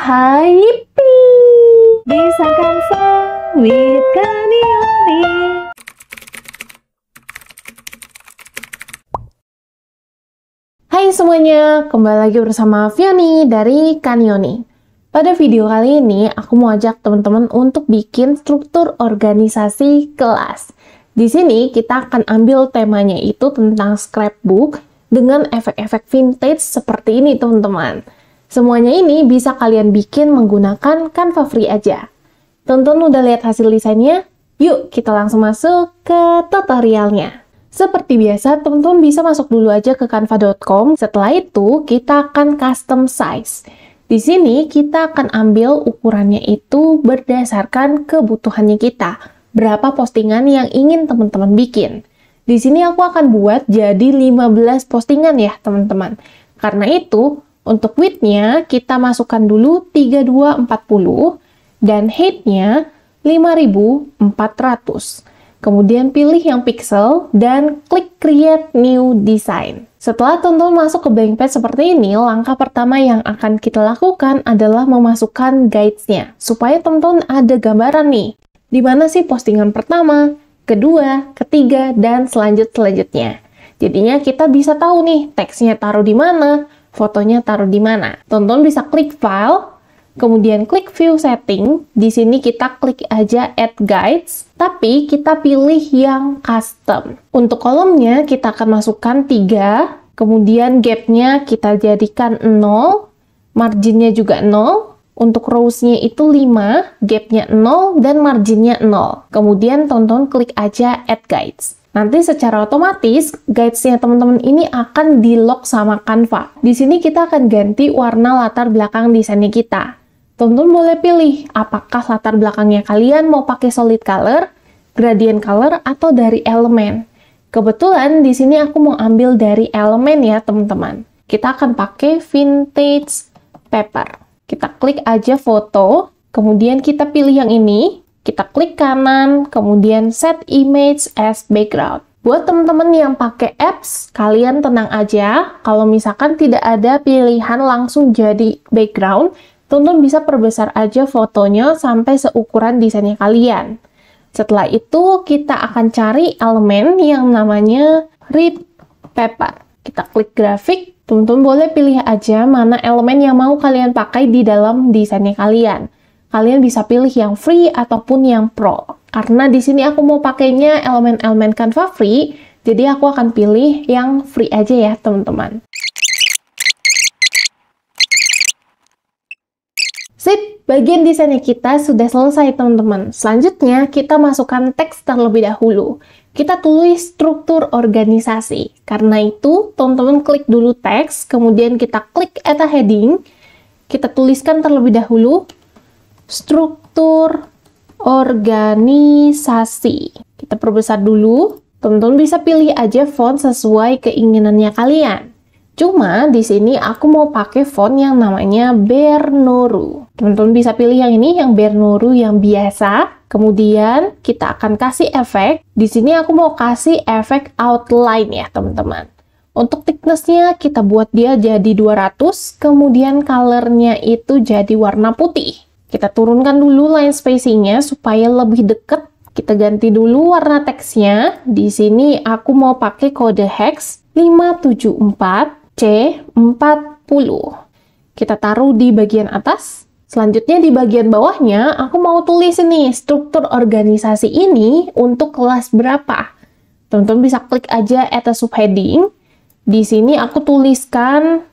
hai Bisa disangkan sawit kanioni Hai semuanya, kembali lagi bersama Fiani dari Kanioni. Pada video kali ini, aku mau ajak teman-teman untuk bikin struktur organisasi kelas. Di sini kita akan ambil temanya itu tentang scrapbook dengan efek-efek vintage seperti ini teman-teman. Semuanya ini bisa kalian bikin menggunakan Canva Free aja. Tonton udah lihat hasil desainnya? Yuk, kita langsung masuk ke tutorialnya. Seperti biasa, teman-teman bisa masuk dulu aja ke canva.com. Setelah itu, kita akan custom size. Di sini kita akan ambil ukurannya itu berdasarkan kebutuhannya kita. Berapa postingan yang ingin teman-teman bikin. Di sini aku akan buat jadi 15 postingan ya, teman-teman. Karena itu, untuk widthnya kita masukkan dulu 3240 dan height-nya 5400. Kemudian pilih yang pixel dan klik create new design. Setelah tonton masuk ke blank page seperti ini, langkah pertama yang akan kita lakukan adalah memasukkan guides-nya. Supaya tonton ada gambaran nih, di mana sih postingan pertama, kedua, ketiga, dan selanjut-selanjutnya. Jadinya kita bisa tahu nih teksnya taruh di mana, fotonya taruh di mana. Tonton bisa klik file, kemudian klik view setting. Di sini kita klik aja add guides, tapi kita pilih yang custom. Untuk kolomnya kita akan masukkan 3, kemudian gapnya kita jadikan 0, marginnya juga 0, untuk rows-nya itu 5, gap-nya 0, dan marginnya 0. Kemudian tonton klik aja add guides. Nanti secara otomatis guidesnya teman-teman ini akan di lock sama Canva. Di sini kita akan ganti warna latar belakang desainnya kita. Tonton boleh pilih apakah latar belakangnya kalian mau pakai solid color, gradient color, atau dari elemen. Kebetulan di sini aku mau ambil dari elemen ya teman-teman. Kita akan pakai vintage paper. Kita klik aja foto, kemudian kita pilih yang ini, kita klik kanan, kemudian set image as background. Buat teman-teman yang pakai apps, kalian tenang aja. Kalau misalkan tidak ada pilihan langsung jadi background, teman bisa perbesar aja fotonya sampai seukuran desainnya kalian. Setelah itu, kita akan cari elemen yang namanya read paper. Kita klik grafik, Teman-teman boleh pilih aja mana elemen yang mau kalian pakai di dalam desainnya kalian. Kalian bisa pilih yang free ataupun yang pro. Karena di sini aku mau pakainya elemen-elemen Canva free, jadi aku akan pilih yang free aja ya, teman-teman. Sip, bagian desainnya kita sudah selesai, teman-teman. Selanjutnya, kita masukkan teks terlebih dahulu kita tulis struktur organisasi. Karena itu, teman-teman klik dulu teks, kemudian kita klik eta heading, kita tuliskan terlebih dahulu struktur organisasi. Kita perbesar dulu. Teman-teman bisa pilih aja font sesuai keinginannya kalian. Cuma di sini aku mau pakai font yang namanya Bernoru. Teman-teman bisa pilih yang ini, yang Bernoru yang biasa Kemudian kita akan kasih efek. Di sini aku mau kasih efek outline ya teman-teman. Untuk thicknessnya kita buat dia jadi 200, kemudian colornya itu jadi warna putih. Kita turunkan dulu line spacingnya supaya lebih deket. Kita ganti dulu warna teksnya. Di sini aku mau pakai kode hex 574 C40. Kita taruh di bagian atas. Selanjutnya di bagian bawahnya, aku mau tulis ini struktur organisasi ini untuk kelas berapa. Teman-teman bisa klik aja at a subheading. Di sini aku tuliskan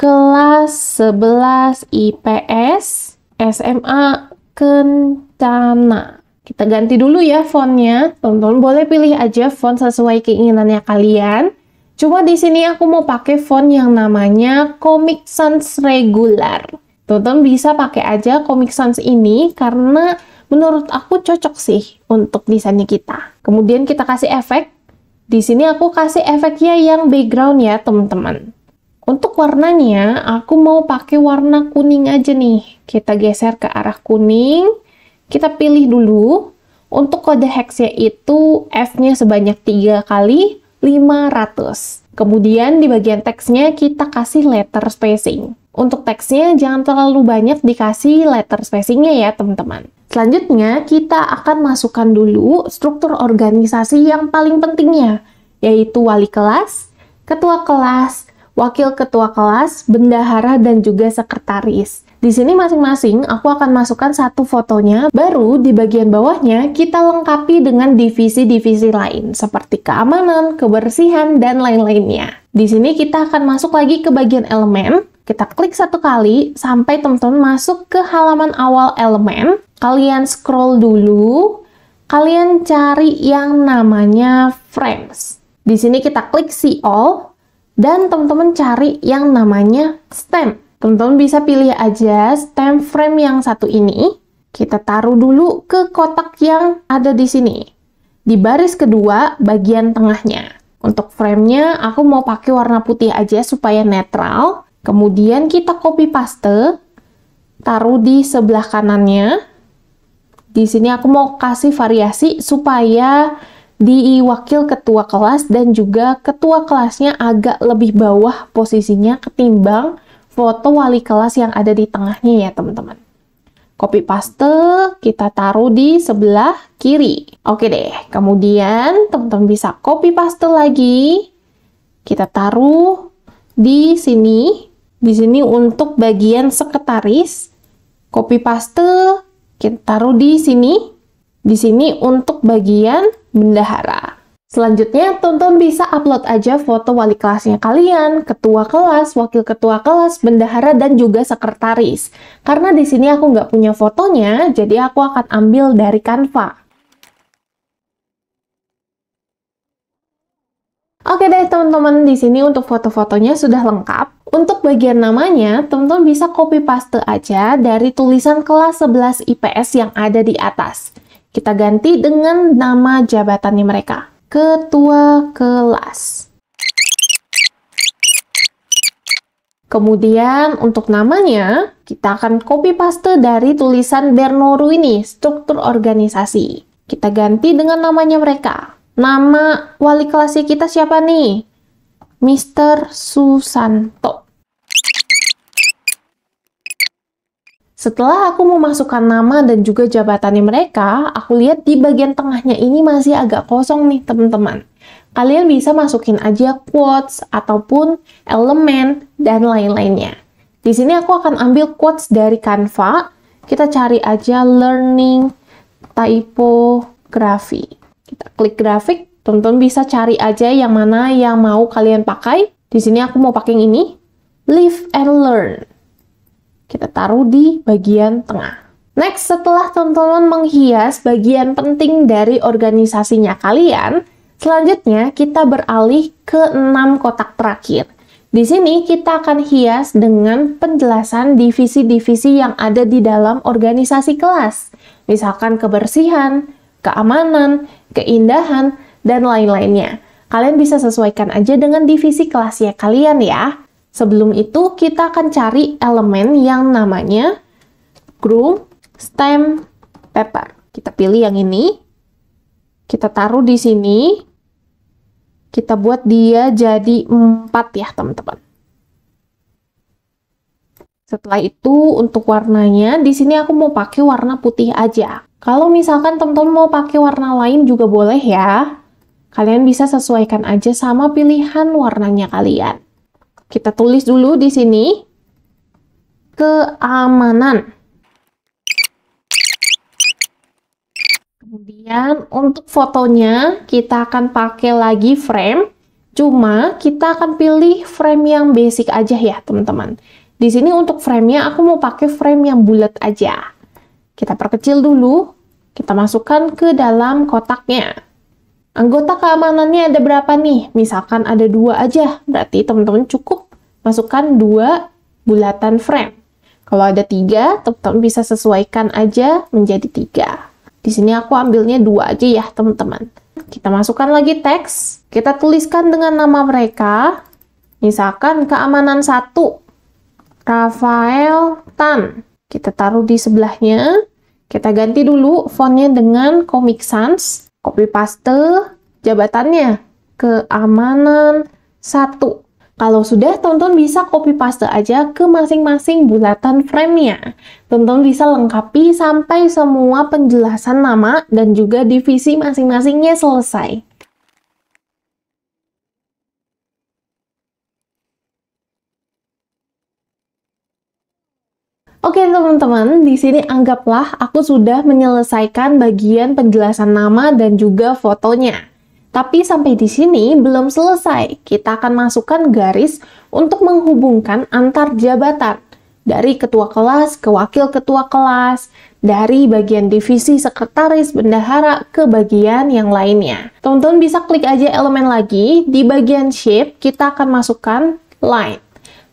kelas 11 IPS SMA Kencana. Kita ganti dulu ya fontnya. Teman-teman boleh pilih aja font sesuai keinginannya kalian. Cuma di sini aku mau pakai font yang namanya Comic Sans Regular. Tonton bisa pakai aja Comic Sans ini karena menurut aku cocok sih untuk desainnya kita. Kemudian kita kasih efek. Di sini aku kasih efeknya yang background ya teman-teman. Untuk warnanya, aku mau pakai warna kuning aja nih. Kita geser ke arah kuning. Kita pilih dulu. Untuk kode hexnya itu F-nya sebanyak 3 kali 500. Kemudian di bagian teksnya kita kasih letter spacing. Untuk teksnya jangan terlalu banyak dikasih letter spacingnya ya teman-teman. Selanjutnya kita akan masukkan dulu struktur organisasi yang paling pentingnya, yaitu wali kelas, ketua kelas, wakil ketua kelas, bendahara, dan juga sekretaris. Di sini masing-masing aku akan masukkan satu fotonya, baru di bagian bawahnya kita lengkapi dengan divisi-divisi lain seperti keamanan, kebersihan, dan lain-lainnya. Di sini kita akan masuk lagi ke bagian elemen, kita klik satu kali sampai teman-teman masuk ke halaman awal elemen. Kalian scroll dulu, kalian cari yang namanya frames. Di sini kita klik see all dan teman-teman cari yang namanya stem. Teman-teman bisa pilih aja stem frame yang satu ini. Kita taruh dulu ke kotak yang ada di sini. Di baris kedua bagian tengahnya. Untuk framenya aku mau pakai warna putih aja supaya netral. Kemudian kita copy paste, taruh di sebelah kanannya. Di sini aku mau kasih variasi supaya di wakil ketua kelas dan juga ketua kelasnya agak lebih bawah posisinya ketimbang foto wali kelas yang ada di tengahnya ya teman-teman. Copy paste, kita taruh di sebelah kiri. Oke deh, kemudian teman-teman bisa copy paste lagi. Kita taruh di sini di sini untuk bagian sekretaris, copy paste kita taruh di sini. Di sini untuk bagian bendahara. Selanjutnya, tonton bisa upload aja foto wali kelasnya kalian, ketua kelas, wakil ketua kelas, bendahara, dan juga sekretaris. Karena di sini aku nggak punya fotonya, jadi aku akan ambil dari Canva. Oke deh teman-teman, di sini untuk foto-fotonya sudah lengkap. Untuk bagian namanya, teman-teman bisa copy paste aja dari tulisan kelas 11 IPS yang ada di atas. Kita ganti dengan nama jabatannya mereka. Ketua kelas. Kemudian untuk namanya, kita akan copy paste dari tulisan Bernoulli ini, struktur organisasi. Kita ganti dengan namanya mereka. Nama wali kelasnya kita siapa nih? Mr. Susanto. Setelah aku memasukkan nama dan juga jabatannya mereka, aku lihat di bagian tengahnya ini masih agak kosong nih teman-teman. Kalian bisa masukin aja quotes ataupun elemen dan lain-lainnya. Di sini aku akan ambil quotes dari Canva. Kita cari aja learning typography. Kita klik grafik, Tonton bisa cari aja yang mana yang mau kalian pakai. Di sini aku mau pakai ini, live and learn. Kita taruh di bagian tengah. Next, setelah teman-teman menghias bagian penting dari organisasinya kalian, selanjutnya kita beralih ke enam kotak terakhir. Di sini kita akan hias dengan penjelasan divisi-divisi yang ada di dalam organisasi kelas. Misalkan kebersihan, keamanan, keindahan, dan lain-lainnya. Kalian bisa sesuaikan aja dengan divisi kelasnya kalian ya. Sebelum itu, kita akan cari elemen yang namanya groom stem paper. Kita pilih yang ini. Kita taruh di sini. Kita buat dia jadi 4 ya, teman-teman. Setelah itu, untuk warnanya, di sini aku mau pakai warna putih aja. Kalau misalkan teman-teman mau pakai warna lain juga boleh ya. Kalian bisa sesuaikan aja sama pilihan warnanya kalian. Kita tulis dulu di sini keamanan. Kemudian untuk fotonya kita akan pakai lagi frame. Cuma kita akan pilih frame yang basic aja ya teman-teman. Di sini untuk framenya aku mau pakai frame yang bulat aja. Kita perkecil dulu. Kita masukkan ke dalam kotaknya. Anggota keamanannya ada berapa nih? Misalkan ada dua aja, berarti teman-teman cukup masukkan dua bulatan frame. Kalau ada tiga, teman-teman bisa sesuaikan aja menjadi tiga. Di sini aku ambilnya dua aja ya, teman-teman. Kita masukkan lagi teks. Kita tuliskan dengan nama mereka. Misalkan keamanan satu, Rafael Tan. Kita taruh di sebelahnya. Kita ganti dulu fontnya dengan Comic Sans. Copy paste jabatannya. Keamanan satu kalau sudah, tonton bisa copy paste aja ke masing-masing bulatan framenya. Tonton bisa lengkapi sampai semua penjelasan nama dan juga divisi masing-masingnya selesai. Oke teman-teman, di sini anggaplah aku sudah menyelesaikan bagian penjelasan nama dan juga fotonya. Tapi sampai di sini belum selesai. Kita akan masukkan garis untuk menghubungkan antar jabatan. Dari ketua kelas ke wakil ketua kelas, dari bagian divisi sekretaris bendahara ke bagian yang lainnya. Teman-teman bisa klik aja elemen lagi, di bagian shape kita akan masukkan line.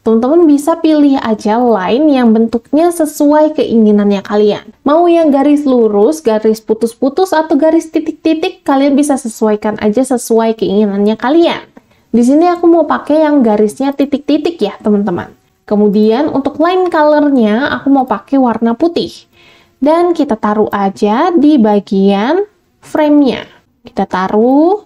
Teman-teman bisa pilih aja line yang bentuknya sesuai keinginannya kalian. Mau yang garis lurus, garis putus-putus, atau garis titik-titik, kalian bisa sesuaikan aja sesuai keinginannya kalian. Di sini aku mau pakai yang garisnya titik-titik ya, teman-teman. Kemudian untuk line colornya, aku mau pakai warna putih. Dan kita taruh aja di bagian framenya. Kita taruh.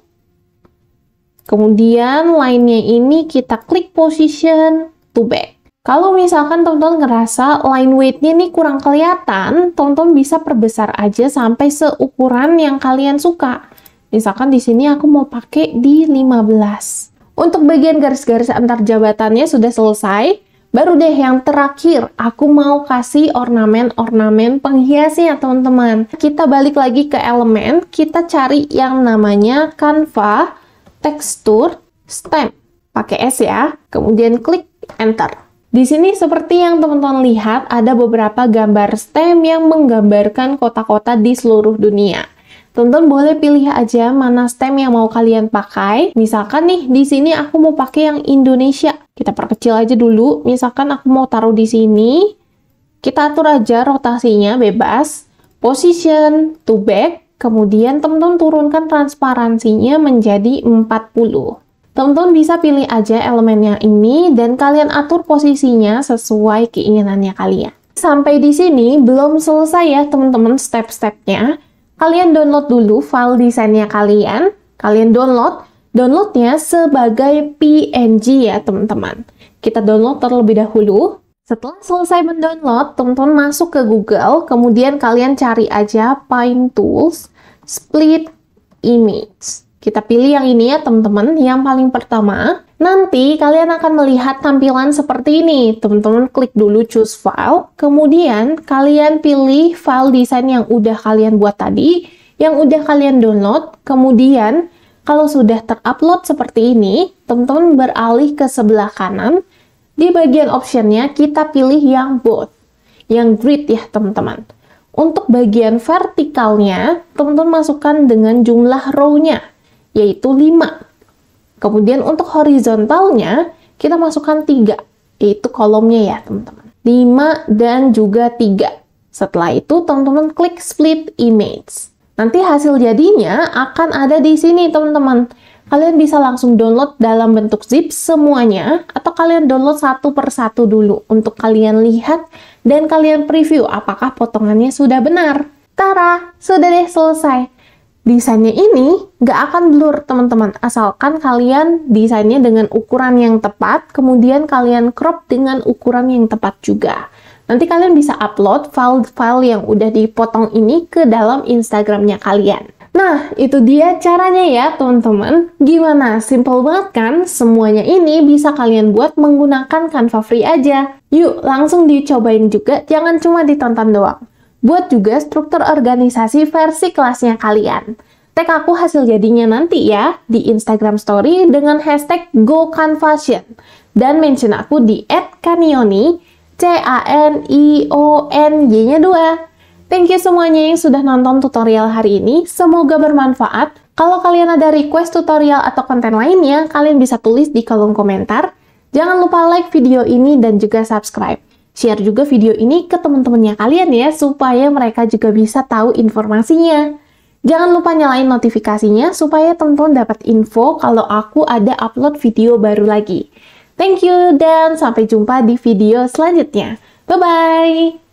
Kemudian line-nya ini kita klik position, to back. Kalau misalkan tonton ngerasa line weightnya ini kurang kelihatan, tonton bisa perbesar aja sampai seukuran yang kalian suka. Misalkan di sini aku mau pakai di 15. Untuk bagian garis-garis antar jabatannya sudah selesai. Baru deh yang terakhir, aku mau kasih ornamen-ornamen penghiasnya teman-teman. Kita balik lagi ke elemen, kita cari yang namanya kanva, tekstur, stamp. Pakai S ya, kemudian klik enter. Di sini seperti yang teman-teman lihat ada beberapa gambar stem yang menggambarkan kota-kota di seluruh dunia. Tonton boleh pilih aja mana stem yang mau kalian pakai. Misalkan nih, di sini aku mau pakai yang Indonesia. Kita perkecil aja dulu. Misalkan aku mau taruh di sini. Kita atur aja rotasinya bebas. Position to back. Kemudian teman-teman turunkan transparansinya menjadi 40. Teman-teman bisa pilih aja elemen yang ini dan kalian atur posisinya sesuai keinginannya kalian. Sampai di sini belum selesai ya teman-teman step-stepnya. Kalian download dulu file desainnya kalian. Kalian download. Downloadnya sebagai PNG ya teman-teman. Kita download terlebih dahulu. Setelah selesai mendownload, teman-teman masuk ke Google, kemudian kalian cari aja Paint Tools Split Image. Kita pilih yang ini ya teman-teman, yang paling pertama. Nanti kalian akan melihat tampilan seperti ini. Teman-teman klik dulu choose file, kemudian kalian pilih file desain yang udah kalian buat tadi, yang udah kalian download, kemudian kalau sudah terupload seperti ini, teman-teman beralih ke sebelah kanan. Di bagian optionnya kita pilih yang both, yang grid ya teman-teman. Untuk bagian vertikalnya, teman-teman masukkan dengan jumlah row-nya yaitu 5. Kemudian untuk horizontalnya, kita masukkan 3, yaitu kolomnya ya teman-teman. 5 dan juga 3. Setelah itu teman-teman klik split image. Nanti hasil jadinya akan ada di sini teman-teman. Kalian bisa langsung download dalam bentuk zip semuanya atau kalian download satu persatu dulu untuk kalian lihat dan kalian preview apakah potongannya sudah benar. Tara, sudah deh selesai desainnya ini nggak akan blur teman-teman asalkan kalian desainnya dengan ukuran yang tepat kemudian kalian crop dengan ukuran yang tepat juga nanti kalian bisa upload file-file yang udah dipotong ini ke dalam Instagramnya kalian Nah, itu dia caranya ya teman-teman. Gimana? Simple banget kan? Semuanya ini bisa kalian buat menggunakan Canva Free aja. Yuk, langsung dicobain juga, jangan cuma ditonton doang. Buat juga struktur organisasi versi kelasnya kalian. Tag aku hasil jadinya nanti ya di Instagram story dengan hashtag GoCanvasion dan mention aku di @kanioni C A N I O N Y-nya dua Thank you semuanya yang sudah nonton tutorial hari ini. Semoga bermanfaat. Kalau kalian ada request tutorial atau konten lainnya, kalian bisa tulis di kolom komentar. Jangan lupa like video ini dan juga subscribe. Share juga video ini ke teman-temannya kalian ya, supaya mereka juga bisa tahu informasinya. Jangan lupa nyalain notifikasinya supaya teman-teman dapat info kalau aku ada upload video baru lagi. Thank you dan sampai jumpa di video selanjutnya. Bye-bye!